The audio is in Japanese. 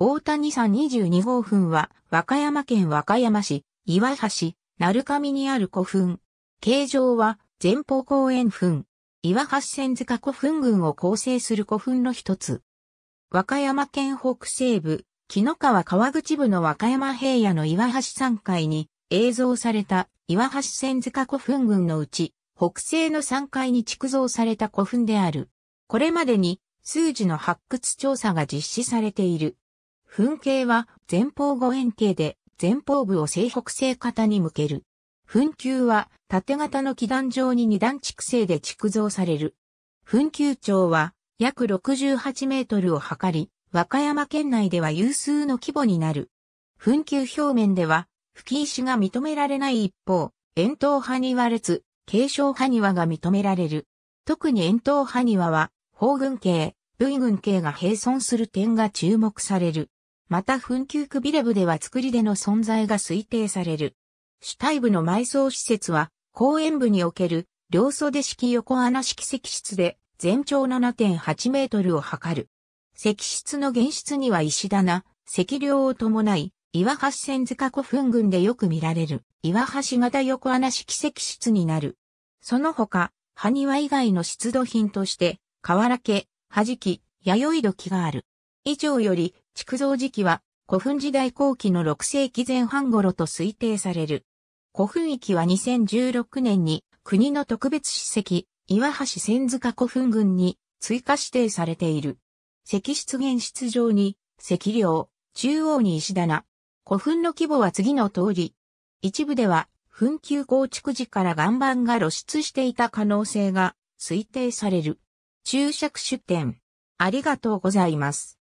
大谷山22号墳は、和歌山県和歌山市、岩橋、鳴上にある古墳。形状は、前方公園墳。岩橋千塚古墳群を構成する古墳の一つ。和歌山県北西部、木の川川口部の和歌山平野の岩橋山階に映像された岩橋千塚古墳群のうち、北西の山階に築造された古墳である。これまでに数字の発掘調査が実施されている。噴形は前方五円形で前方部を西北西方に向ける。噴球は縦型の基壇上に二段築成で築造される。噴球長は約68メートルを測り、和歌山県内では有数の規模になる。噴球表面では、吹石が認められない一方、円筒派庭列、継承派庭が認められる。特に円筒派庭は、方群系、V 群系が並存する点が注目される。また墳丘区ビレブでは作りでの存在が推定される。主体部の埋葬施設は、公園部における、両袖式横穴式石室で、全長7.8メートルを測る。石室の原室には石棚、石梁を伴い、岩橋線塚古墳群でよく見られる、岩橋型横穴式石室になる。その他、埴輪以外の出土品として、瓦家、はじき、弥生土器がある。以上より、築造時期は古墳時代後期の6世紀前半頃と推定される。古墳域は2016年に国の特別史跡、岩橋千塚古墳群に追加指定されている。石室現室上に石梁、中央に石棚。古墳の規模は次の通り。一部では墳丘構築時から岩盤が露出していた可能性が推定される。注釈出典。ありがとうございます。